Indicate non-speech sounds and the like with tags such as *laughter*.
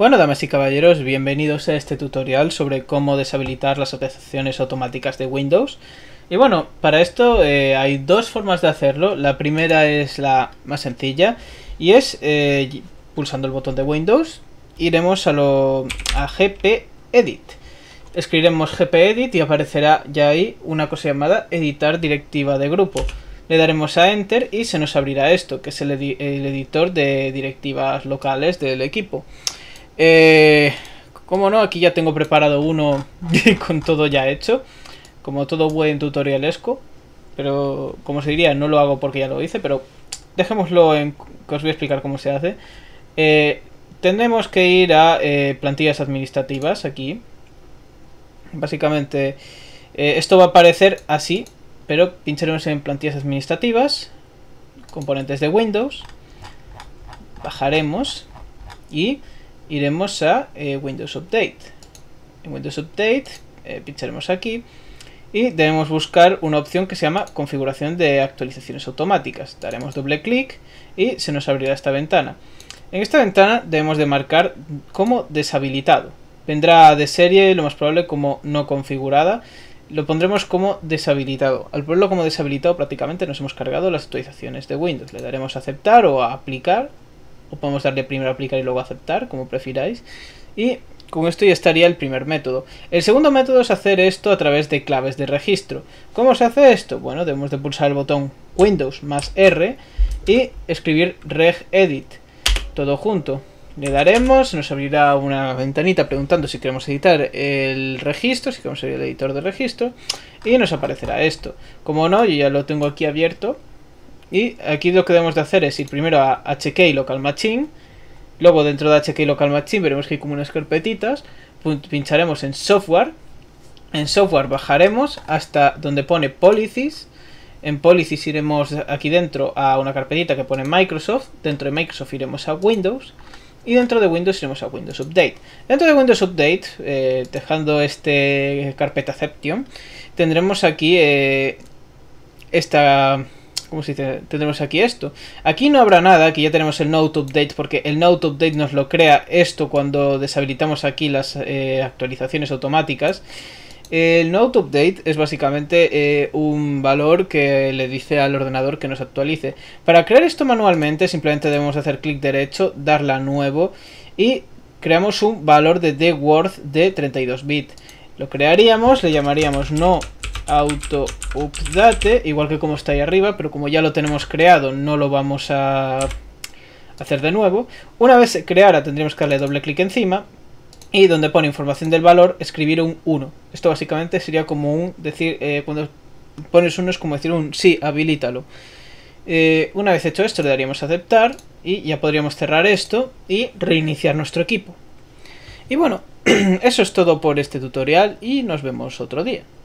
Bueno, damas y caballeros, bienvenidos a este tutorial sobre cómo deshabilitar las actualizaciones automáticas de Windows. Y bueno, para esto eh, hay dos formas de hacerlo. La primera es la más sencilla y es eh, pulsando el botón de Windows iremos a, lo, a GP Edit. Escribiremos GP Edit y aparecerá ya ahí una cosa llamada editar directiva de grupo. Le daremos a Enter y se nos abrirá esto, que es el editor de directivas locales del equipo. Eh, como no, aquí ya tengo preparado uno *laughs* con todo ya hecho. Como todo buen tutorialesco. Pero, como se diría, no lo hago porque ya lo hice, pero dejémoslo en que os voy a explicar cómo se hace. Eh, tenemos que ir a eh, plantillas administrativas aquí. Básicamente, eh, esto va a aparecer así, pero pincharemos en plantillas administrativas, componentes de Windows, bajaremos y iremos a eh, Windows Update. En Windows Update eh, pincharemos aquí y debemos buscar una opción que se llama configuración de actualizaciones automáticas. Daremos doble clic y se nos abrirá esta ventana. En esta ventana debemos de marcar como deshabilitado. Vendrá de serie, lo más probable como no configurada. Lo pondremos como deshabilitado. Al ponerlo como deshabilitado prácticamente nos hemos cargado las actualizaciones de Windows. Le daremos a aceptar o a aplicar o podemos darle primero a aplicar y luego aceptar, como prefiráis. Y con esto ya estaría el primer método. El segundo método es hacer esto a través de claves de registro. ¿Cómo se hace esto? Bueno, debemos de pulsar el botón Windows más R y escribir regedit, todo junto. Le daremos, nos abrirá una ventanita preguntando si queremos editar el registro, si queremos abrir el editor de registro, y nos aparecerá esto. Como no, yo ya lo tengo aquí abierto, y aquí lo que debemos de hacer es ir primero a HK Local Machine. Luego dentro de HK Local Machine veremos que hay como unas carpetitas. Pincharemos en software. En software bajaremos hasta donde pone policies. En policies iremos aquí dentro a una carpetita que pone Microsoft. Dentro de Microsoft iremos a Windows. Y dentro de Windows iremos a Windows Update. Dentro de Windows Update, eh, dejando este carpeta Ception, tendremos aquí eh, esta como se dice? Tendremos aquí esto. Aquí no habrá nada, aquí ya tenemos el Note Update, porque el Note Update nos lo crea esto cuando deshabilitamos aquí las eh, actualizaciones automáticas. El Note Update es básicamente eh, un valor que le dice al ordenador que nos actualice. Para crear esto manualmente simplemente debemos hacer clic derecho, darle a nuevo y creamos un valor de dWorth de 32 bits. Lo crearíamos, le llamaríamos no auto update, igual que como está ahí arriba, pero como ya lo tenemos creado no lo vamos a hacer de nuevo. Una vez creada tendríamos que darle doble clic encima y donde pone información del valor escribir un 1. Esto básicamente sería como un decir, eh, cuando pones 1 es como decir un sí, habilítalo. Eh, una vez hecho esto le daríamos a aceptar y ya podríamos cerrar esto y reiniciar nuestro equipo. Y bueno, *clears throat* eso es todo por este tutorial y nos vemos otro día.